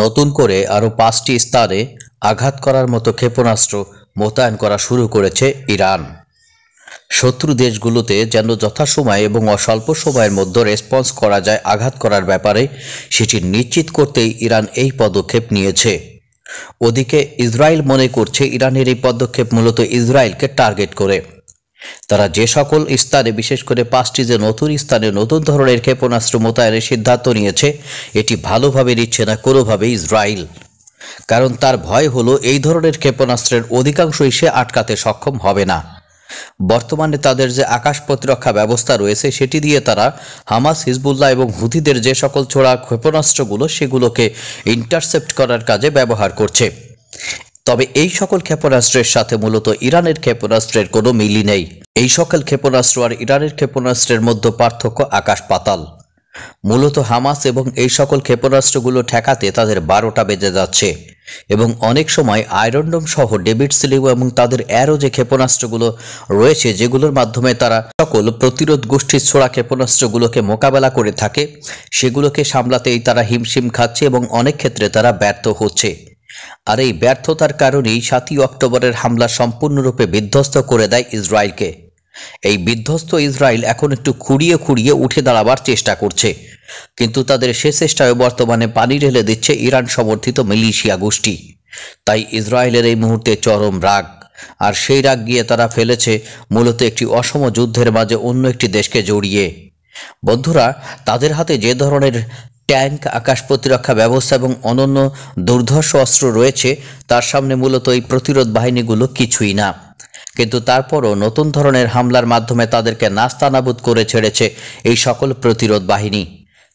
নতুন করে আরও পাঁচটি স্তারে আঘাত করার মতো ক্ষেপণাস্ত্র মোতায়েন করা শুরু করেছে ইরান শত্রু দেশগুলোতে যেন যথাসময় এবং অস্বল্প সময়ের মধ্যে রেসপন্স করা যায় আঘাত করার ব্যাপারে সেটি নিশ্চিত করতেই ইরান এই পদক্ষেপ নিয়েছে ওদিকে ইসরায়েল মনে করছে ইরানের এই পদক্ষেপ মূলত ইসরায়েলকে টার্গেট করে তারা যে সকল স্থানে বিশেষ করে পাঁচটি যে নতুন স্থানে নতুন ধরনের ক্ষেপণাস্ত্র মোতায়েনের সিদ্ধান্ত নিয়েছে এটি ভালোভাবে নিচ্ছে না কোনোভাবে ইসরায়েল কারণ তার ভয় হলো এই ধরনের ক্ষেপণাস্ত্রের অধিকাংশই সে আটকাতে সক্ষম হবে না বর্তমানে তাদের যে আকাশ প্রতিরক্ষা ব্যবস্থা রয়েছে সেটি দিয়ে তারা হামাস হিজবুল্লাহ এবং হুথিদের যে সকল ছোড়া ক্ষেপণাস্ত্রগুলো সেগুলোকে ইন্টারসেপ্ট করার কাজে ব্যবহার করছে তবে এই সকল ক্ষেপণাস্ত্রের সাথে মূলত ইরানের ক্ষেপণাস্ত্রের কোনো মিলই নেই এই সকল ক্ষেপণাস্ত্র আর ইরানের ক্ষেপণাস্ত্রের মধ্যে পার্থক্য আকাশ পাতাল মূলত হামাস এবং এই সকল ক্ষেপণাস্ত্রগুলো ঠেকাতে তাদের বারোটা বেজে যাচ্ছে এবং অনেক সময় আয়রনডম সহ ডেভিড সিলিউ এবং তাদের অ্যারো যে ক্ষেপণাস্ত্রগুলো রয়েছে যেগুলোর মাধ্যমে তারা সকল প্রতিরোধ গোষ্ঠীর ছোড়া ক্ষেপণাস্ত্রগুলোকে মোকাবেলা করে থাকে সেগুলোকে সামলাতেই তারা হিমশিম খাচ্ছে এবং অনেক ক্ষেত্রে তারা ব্যর্থ হচ্ছে আর এই ব্যর্থতার কারণেই সাতই অক্টোবরের হামলা সম্পূর্ণরূপে বিধ্বস্ত করে দেয় ইসরায়েলকে এই বিধ্বস্ত ইসরায়েল এখন একটু খুঁড়িয়ে খুঁড়িয়ে উঠে দাঁড়াবার চেষ্টা করছে কিন্তু তাদের সে চেষ্টায় বর্তমানে পানি ঢেলে দিচ্ছে ইরান সমর্থিত মিলিশিয়া গোষ্ঠী তাই ইসরায়েলের এই মুহূর্তে চরম রাগ আর সেই রাগ গিয়ে তারা ফেলেছে মূলত একটি অসম যুদ্ধের মাঝে অন্য একটি দেশকে জড়িয়ে বন্ধুরা তাদের হাতে যে ধরনের ট্যাঙ্ক আকাশ প্রতিরক্ষা ব্যবস্থা এবং অনন্য দুর্ধর্ষ অস্ত্র রয়েছে তার সামনে মূলত এই প্রতিরোধ বাহিনীগুলো কিছুই না কিন্তু তারপরও নতুন ধরনের হামলার মাধ্যমে তাদেরকে নাস্তানাবুদ করে ছেড়েছে এই সকল প্রতিরোধ বাহিনী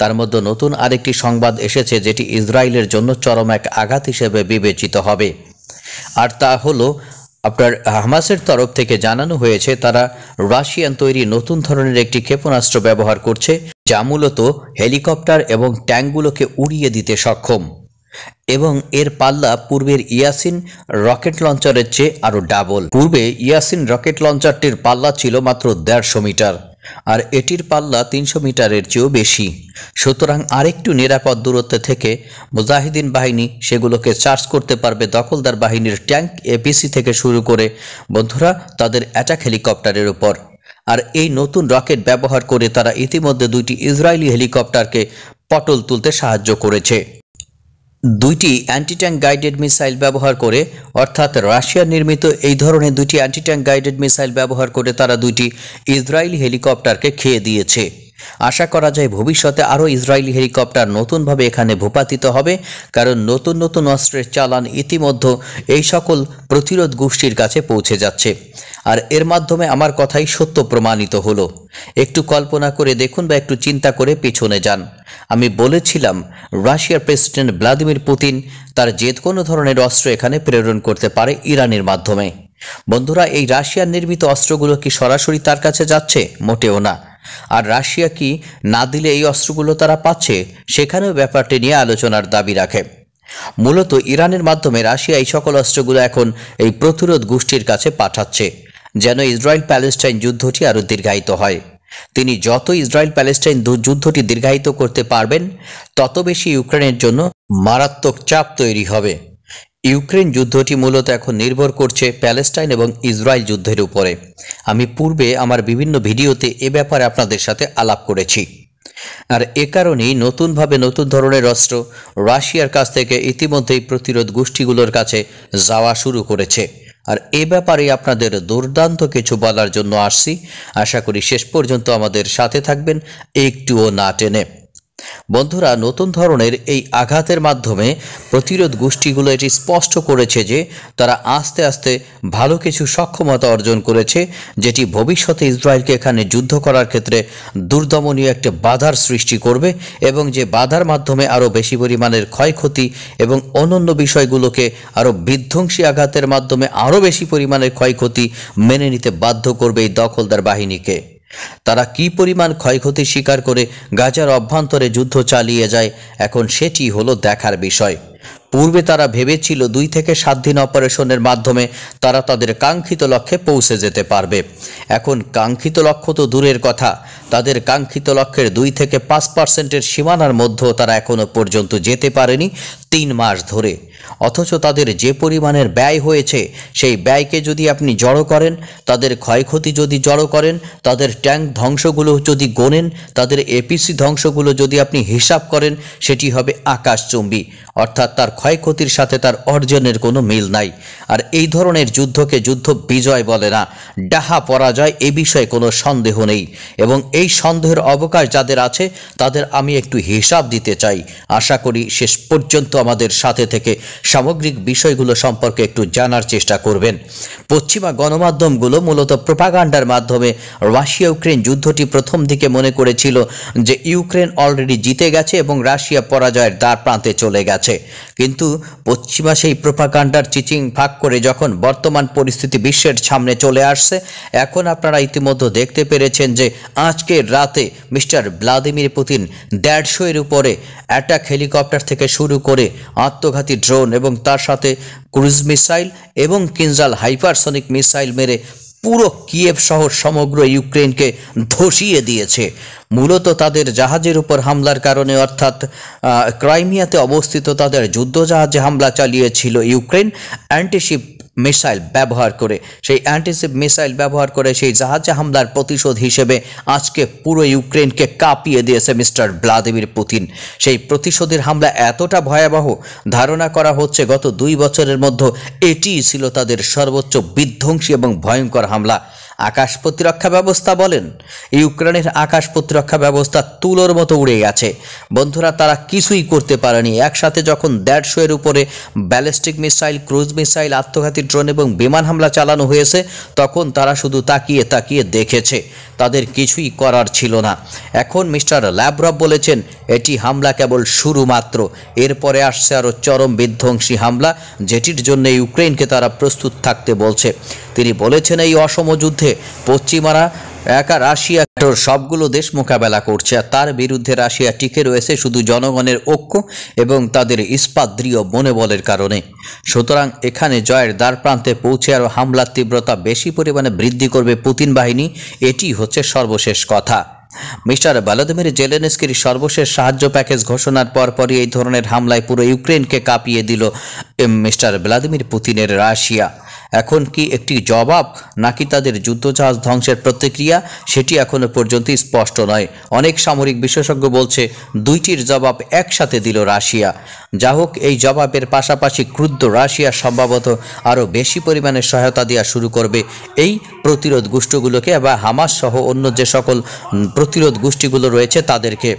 তার মধ্যে নতুন আরেকটি সংবাদ এসেছে যেটি ইসরায়েলের জন্য চরম এক আঘাত হিসেবে বিবেচিত হবে আর তা হলো আপনার হামাসের তরফ থেকে জানানো হয়েছে তারা রাশিয়ান তৈরি নতুন ধরনের একটি ক্ষেপণাস্ত্র ব্যবহার করছে যা মূলত হেলিকপ্টার এবং ট্যাঙ্কগুলোকে উড়িয়ে দিতে সক্ষম এবং এর পাল্লা পূর্বের ইয়াসিন রকেট লঞ্চারের চেয়ে আরও ডাবল পূর্বে ইয়াসিন রকেট লঞ্চারটির পাল্লা ছিল মাত্র দেড়শো মিটার আর এটির পাল্লা তিনশো মিটারের চেয়েও বেশি সুতরাং আরেকটু নিরাপদ দূরত্ব থেকে মুজাহিদিন বাহিনী সেগুলোকে চার্জ করতে পারবে দখলদার বাহিনীর ট্যাঙ্ক এপিসি থেকে শুরু করে বন্ধুরা তাদের অ্যাটাক হেলিকপ্টারের উপর আর এই নতুন রকেট ব্যবহার করে তারা ইতিমধ্যে দুইটি ইসরায়েলি হেলিকপ্টারকে পটল তুলতে সাহায্য করেছে দুইটি অ্যান্টি ট্যাঙ্ক গাইডেড মিসাইল ব্যবহার করে অর্থাৎ রাশিয়া নির্মিত এই ধরনের দুটি অ্যান্টি ট্যাঙ্ক গাইডেড মিসাইল ব্যবহার করে তারা দুইটি ইসরায়েলি হেলিকপ্টারকে খেয়ে দিয়েছে আশা করা যায় ভবিষ্যতে আরও ইসরায়েলি হেলিকপ্টার নতুনভাবে এখানে ভূপাতিত হবে কারণ নতুন নতুন অস্ত্রের চালান ইতিমধ্যে এই সকল প্রতিরোধ গোষ্ঠীর কাছে পৌঁছে যাচ্ছে আর এর মাধ্যমে আমার কথাই সত্য প্রমাণিত হলো একটু কল্পনা করে দেখুন বা একটু চিন্তা করে পেছনে যান আমি বলেছিলাম রাশিয়ার প্রেসিডেন্ট ভ্লাদিমির পুতিন তার যে কোনো ধরনের অস্ত্র এখানে প্রেরণ করতে পারে ইরানের মাধ্যমে বন্ধুরা এই রাশিয়ার নির্মিত অস্ত্রগুলো কি সরাসরি তার কাছে যাচ্ছে মোটেও না আর রাশিয়া কি না দিলে এই অস্ত্রগুলো তারা পাচ্ছে সেখানেও ব্যাপারটি নিয়ে আলোচনার দাবি রাখে মূলত ইরানের মাধ্যমে রাশিয়া এই সকল অস্ত্রগুলো এখন এই প্রতিরোধ গোষ্ঠীর কাছে পাঠাচ্ছে যেন ইসরায়েল প্যালেস্টাইন যুদ্ধটি আরও দীর্ঘায়িত হয় তিনি যত ইসরায়েল প্যালেস্টাইন যুদ্ধটি দীর্ঘায়িত করতে পারবেন তত বেশি ইউক্রেনের জন্য মারাত্মক চাপ তৈরি হবে ইউক্রেন যুদ্ধটি মূলত এখন নির্ভর করছে প্যালেস্টাইন এবং ইসরায়েল যুদ্ধের উপরে আমি পূর্বে আমার বিভিন্ন ভিডিওতে এ ব্যাপারে আপনাদের সাথে আলাপ করেছি আর এ কারণেই নতুনভাবে নতুন ধরনের অস্ত্র রাশিয়ার কাছ থেকে ইতিমধ্যেই প্রতিরোধ গোষ্ঠীগুলোর কাছে যাওয়া শুরু করেছে আর এ ব্যাপারে আপনাদের দুর্দান্ত কিছু বলার জন্য আসছি আশা করি শেষ পর্যন্ত আমাদের সাথে থাকবেন একটুও না টেনে বন্ধুরা নতুন ধরনের এই আঘাতের মাধ্যমে প্রতিরোধ গোষ্ঠীগুলো এটি স্পষ্ট করেছে যে তারা আস্তে আস্তে ভালো কিছু সক্ষমতা অর্জন করেছে যেটি ভবিষ্যতে ইসরায়েলকে এখানে যুদ্ধ করার ক্ষেত্রে দুর্দমনীয় একটি বাধার সৃষ্টি করবে এবং যে বাধার মাধ্যমে আরও বেশি পরিমাণের ক্ষয়ক্ষতি এবং অনন্য বিষয়গুলোকে আরও বিধ্বংসী আঘাতের মাধ্যমে আরও বেশি পরিমাণের ক্ষয়ক্ষতি মেনে নিতে বাধ্য করবে এই দখলদার বাহিনীকে তারা কি পরিমাণ ক্ষয়ক্ষতি স্বীকার করে গাজার অভ্যন্তরে যুদ্ধ চালিয়ে যায় এখন সেটি হলো দেখার বিষয় পূর্বে তারা ভেবেছিল দুই থেকে সাত দিন অপারেশনের মাধ্যমে তারা তাদের কাঙ্ক্ষিত লক্ষ্যে পৌঁছে যেতে পারবে এখন কাঙ্ক্ষিত লক্ষ্য তো দূরের কথা তাদের কাঙ্ক্ষিত লক্ষ্যের দুই থেকে পাঁচ পার্সেন্টের সীমানার মধ্যেও তারা এখনও পর্যন্ত যেতে পারেনি তিন মাস ধরে অথচ তাদের যে পরিমাণের ব্যয় হয়েছে সেই ব্যয়কে যদি আপনি জড়ো করেন তাদের ক্ষয়ক্ষতি যদি জড়ো করেন তাদের ট্যাঙ্ক ধ্বংসগুলো যদি গোনেন তাদের এপিসি ধ্বংসগুলো যদি আপনি হিসাব করেন সেটি হবে আকাশচুম্বী অর্থাৎ তার ক্ষয়ক্ষতির সাথে তার অর্জনের কোনো মিল নাই আর এই ধরনের যুদ্ধকে যুদ্ধ বিজয় বলে না ডাহা পরাজয় এ বিষয়ে কোনো সন্দেহ নেই এবং এই সন্দেহের অবকাশ যাদের আছে তাদের আমি একটু হিসাব দিতে চাই আশা করি শেষ পর্যন্ত আমাদের সাথে থেকে সামগ্রিক বিষয়গুলো সম্পর্কে একটু জানার চেষ্টা করবেন পশ্চিমা গণমাধ্যমগুলো মূলত প্রোপাগান্ডার মাধ্যমে রাশিয়া ইউক্রেন যুদ্ধটি প্রথম দিকে মনে করেছিল যে ইউক্রেন অলরেডি জিতে গেছে এবং রাশিয়া পরাজয়ের দ্বার প্রান্তে চলে গেছে কিন্তু কিন্তু পশ্চিমা সেই প্রোপাকাণ্ডার চিচিং ভাগ করে যখন বর্তমান পরিস্থিতি বিশ্বের সামনে চলে আসছে এখন আপনারা ইতিমধ্যে দেখতে পেরেছেন যে আজকে রাতে মিস্টার ভ্লাদিমির পুতিন দেড়শো এর উপরে অ্যাটাক হেলিকপ্টার থেকে শুরু করে আত্মঘাতী ড্রোন এবং তার সাথে ক্রুজ মিসাইল এবং কিঞ্জাল হাইপারসনিক মিসাইল মেরে পুরো কিয়েভ শহর সমগ্র ইউক্রেনকে ধসিয়ে দিয়েছে মূলত তাদের জাহাজের উপর হামলার কারণে অর্থাৎ ক্রাইমিয়াতে অবস্থিত তাদের যুদ্ধজাহাজে হামলা চালিয়েছিল ইউক্রেন অ্যান্টিশিপ মিসাইল ব্যবহার করে সেই অ্যান্টিসিপ মিসাইল ব্যবহার করে সেই জাহাজে হামলার প্রতিশোধ হিসেবে আজকে পুরো ইউক্রেনকে কাঁপিয়ে দিয়েছে মিস্টার ভ্লাদিমির পুতিন সেই প্রতিশোধের হামলা এতটা ভয়াবহ ধারণা করা হচ্ছে গত দুই বছরের মধ্যে এটিই ছিল তাদের সর্বোচ্চ বিধ্বংসী এবং ভয়ঙ্কর হামলা আকাশ প্রতিরক্ষা ব্যবস্থা বলেন ইউক্রেনের আকাশ প্রতিরক্ষা ব্যবস্থা তুলোর মতো উড়ে গেছে বন্ধুরা তারা কিছুই করতে পারেনি একসাথে যখন দেড়শো এর উপরে ব্যালিস্টিক মিসাইল ক্রুজ মিসাইল আত্মঘাতী ড্রোন এবং বিমান হামলা চালানো হয়েছে তখন তারা শুধু তাকিয়ে তাকিয়ে দেখেছে তাদের কিছুই করার ছিল না এখন মিস্টার ল্যাব্রব বলেছেন এটি হামলা কেবল শুরু মাত্র এরপরে আসছে আরও চরম বিধ্বংসী হামলা যেটির জন্য ইউক্রেনকে তারা প্রস্তুত থাকতে বলছে তিনি বলেছেন এই অসম যুদ্ধে পশ্চিমারা একা রাশিয়া সবগুলো দেশ মোকাবেলা করছে আর তার বিরুদ্ধে রাশিয়া টিকে রয়েছে শুধু জনগণের ঐক্য এবং তাদের ইস্পাদ্রীয় মনোবলের কারণে সুতরাং এখানে জয়ের দ্বার প্রান্তে পৌঁছে আরও হামলার তীব্রতা বেশি পরিমাণে বৃদ্ধি করবে পুতিন বাহিনী এটি হচ্ছে সর্বশেষ কথা মিস্টার ভ্লাদিমির জেলেনস্কির সর্বশেষ সাহায্য প্যাকেজ ঘোষণার পরপরই এই ধরনের হামলায় পুরো ইউক্রেনকে কাঁপিয়ে দিল মিস্টার ভ্লাদিমির পুতিনের রাশিয়া এখন কি একটি জবাব নাকি তাদের যুদ্ধজাহাজ ধ্বংসের প্রতিক্রিয়া সেটি এখনও পর্যন্ত স্পষ্ট নয় অনেক সামরিক বিশেষজ্ঞ বলছে দুইটির জবাব একসাথে দিল রাশিয়া যা হোক এই জবাবের পাশাপাশি ক্রুদ্ধ রাশিয়া সম্ভবত আরও বেশি পরিমাণে সহায়তা দেওয়া শুরু করবে এই প্রতিরোধ গোষ্ঠীগুলোকে বা হামাস সহ অন্য যে সকল প্রতিরোধ গোষ্ঠীগুলো রয়েছে তাদেরকে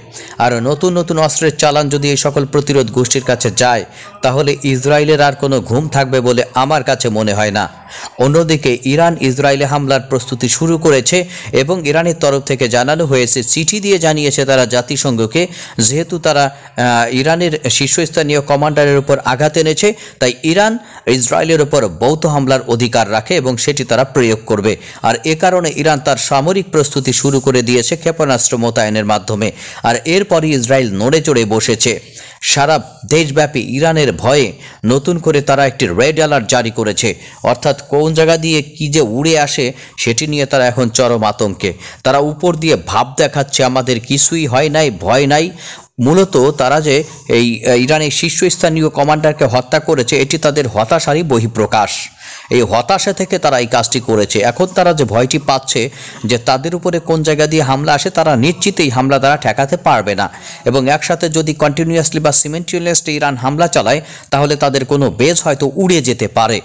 আর নতুন নতুন অস্ত্রের চালান যদি এই সকল প্রতিরোধ গোষ্ঠীর কাছে যায় তাহলে ইসরায়েলের আর কোনো ঘুম থাকবে বলে আমার কাছে মনে হয় না অন্যদিকে ইরান ইসরায়েলে হামলার প্রস্তুতি শুরু করেছে এবং ইরানের তরফ থেকে জানানো হয়েছে চিঠি দিয়ে জানিয়েছে তারা জাতিসংঘকে যেহেতু তারা ইরানের শীর্ষস্থানীয় কমান্ডারের উপর আঘাত এনেছে তাই ইরান ইসরায়েলের উপর বৌদ্ধ হামলার অধিকার রাখে এবং সেটি তারা প্রয়োগ করবে আর এ কারণে ইরান তার সামরিক প্রস্তুতি শুরু করে দিয়েছে ক্ষেপণাস্ত্র মোতায়েনের মাধ্যমে আর এরপরই ইসরায়েল নড়ে চড়ে বসেছে সারা দেশব্যাপী ইরানের ভয়ে নতুন করে তারা একটি রেড অ্যালার্ট জারি করেছে অর্থাৎ কোন জায়গা দিয়ে কি যে উড়ে আসে সেটি নিয়ে তারা এখন চরম আতঙ্কে তারা উপর দিয়ে ভাব দেখাচ্ছে আমাদের কিছুই হয় নাই ভয় নাই মূলত তারা যে এই ইরানের শীর্ষস্থানীয় কমান্ডারকে হত্যা করেছে এটি তাদের হতাশারই বহিঃপ্রকাশ এই হতাশা থেকে তারা এই কাজটি করেছে এখন তারা যে ভয়টি পাচ্ছে যে তাদের উপরে কোন জায়গা দিয়ে হামলা আসে তারা নিশ্চিতই হামলা দ্বারা ঠেকাতে পারবে না এবং একসাথে যদি কন্টিনিউয়াসলি বা সিমেন্টিউলিয়াসলি ইরান হামলা চালায় তাহলে তাদের কোনো বেজ হয়তো উড়ে যেতে পারে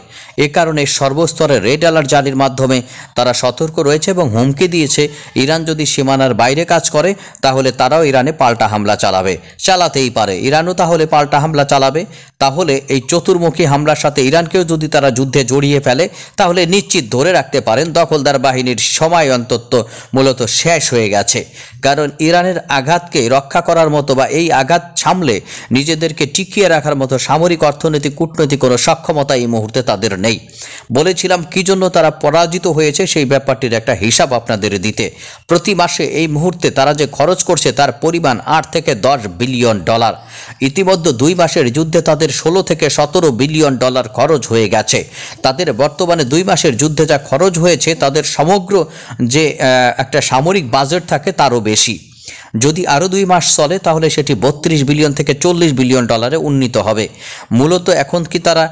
এ কারণে সর্বস্তরে রেড অ্যালার্ট জারির মাধ্যমে তারা সতর্ক রয়েছে এবং হুমকি দিয়েছে ইরান যদি সীমানার বাইরে কাজ করে তাহলে তারাও ইরানে পাল্টা হামলা চালাবে চালাতেই পারে ইরানও তাহলে পাল্টা হামলা চালাবে তাহলে এই চতুর্মুখী হামলার সাথে ইরানকেও যদি তারা যুদ্ধে জড়িয়ে হারিয়ে ফেলে তাহলে নিশ্চিত ধরে রাখতে পারেন দখলদার বাহিনীর সময় অন্তত মূলত শেষ হয়ে গেছে কারণ ইরানের আঘাতকে রক্ষা করার মতো বা এই আঘাত সামলে নিজেদেরকে টিকিয়ে রাখার মতো সামরিক অর্থনৈতিক কূটনৈতিক কোনো সক্ষমতা এই মুহূর্তে তাদের নেই বলেছিলাম কি জন্য তারা পরাজিত হয়েছে সেই ব্যাপারটির একটা হিসাব আপনাদের দিতে প্রতি মাসে এই মুহূর্তে তারা যে খরচ করছে তার পরিমাণ আট থেকে দশ বিলিয়ন ডলার ইতিমধ্যে দুই মাসের যুদ্ধে তাদের ষোলো থেকে সতেরো বিলিয়ন ডলার খরচ হয়ে গেছে তাদের বর্তমানে দুই মাসের যুদ্ধে যা খরচ হয়েছে তাদের সমগ্র যে একটা সামরিক বাজেট থাকে তারও বেশি যদি আরও দুই মাস চলে তাহলে সেটি বত্রিশ বিলিয়ন থেকে চল্লিশ বিলিয়ন ডলারে উন্নীত হবে মূলত এখন কি তারা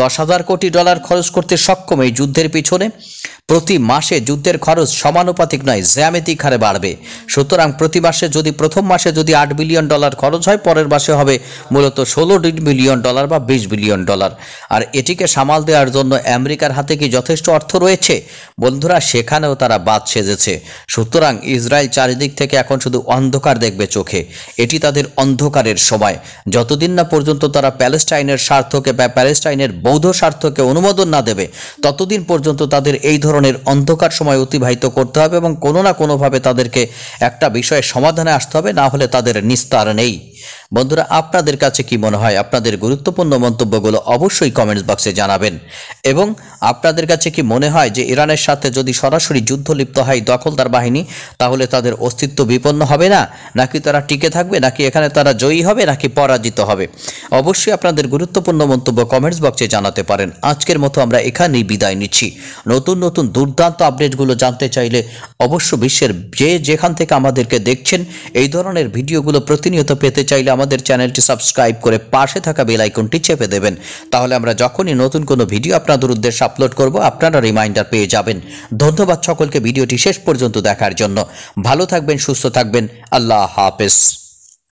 দশ হাজার কোটি ডলার খরচ করতে সক্ষম এই যুদ্ধের পিছনে প্রতি মাসে যুদ্ধের খরচ সমানুপাতিক নয় জ্যামিতিক হারে বাড়বে সুতরাং প্রতি মাসে যদি প্রথম মাসে যদি আট বিলিয়ন ডলার খরচ হয় পরের মাসে হবে মূলত ষোলো বিলিয়ন ডলার বা বিশ বিলিয়ন ডলার আর এটিকে সামাল দেওয়ার জন্য আমেরিকার হাতে কি যথেষ্ট অর্থ রয়েছে বন্ধুরা সেখানেও তারা বাদ সেজেছে সুতরাং ইসরায়েল চারিদিক থেকে এখন শুধু অন্ধকার দেখবে চোখে এটি তাদের অন্ধকারের সময় যতদিন না পর্যন্ত তারা প্যালেস্টাইনের স্বার্থকে বা প্যালেস্টাইনের বৌদ্ধ স্বার্থকে অনুমোদন না দেবে ততদিন পর্যন্ত তাদের এই ধরনের অন্ধকার সময় অতিবাহিত করতে হবে এবং কোনো না কোনোভাবে তাদেরকে একটা বিষয়ে সমাধানে আসতে হবে না হলে তাদের নিস্তার নেই বন্ধুরা আপনাদের কাছে কি মনে হয় আপনাদের গুরুত্বপূর্ণ মন্তব্যগুলো অবশ্যই কমেন্টস বক্সে জানাবেন এবং আপনাদের কাছে কি মনে হয় যে ইরানের সাথে যদি সরাসরি যুদ্ধ লিপ্ত হয় দখলদার বাহিনী তাহলে তাদের অস্তিত্ব বিপন্ন হবে না নাকি তারা টিকে থাকবে নাকি এখানে তারা জয়ী হবে নাকি পরাজিত হবে অবশ্যই আপনাদের গুরুত্বপূর্ণ মন্তব্য কমেন্টস বক্সে জানাতে পারেন আজকের মতো আমরা এখানেই বিদায় নিচ্ছি নতুন নতুন দুর্দান্ত আপডেটগুলো জানতে চাইলে অবশ্য বিশ্বের যে যেখান থেকে আমাদেরকে দেখছেন এই ধরনের ভিডিওগুলো প্রতিনিয়ত পেতে চাইলে আমাদের চ্যানেলটি সাবস্ক্রাইব করে পাশে থাকা বেল আইকনটি চেপে দেবেন তাহলে আমরা যখনই নতুন কোনো ভিডিও আপনাদের উদ্দেশ্যে আপলোড করব আপনারা রিমাইন্ডার পেয়ে যাবেন ধন্যবাদ সকলকে ভিডিওটি শেষ পর্যন্ত দেখার জন্য ভালো থাকবেন সুস্থ থাকবেন আল্লাহ হাফেজ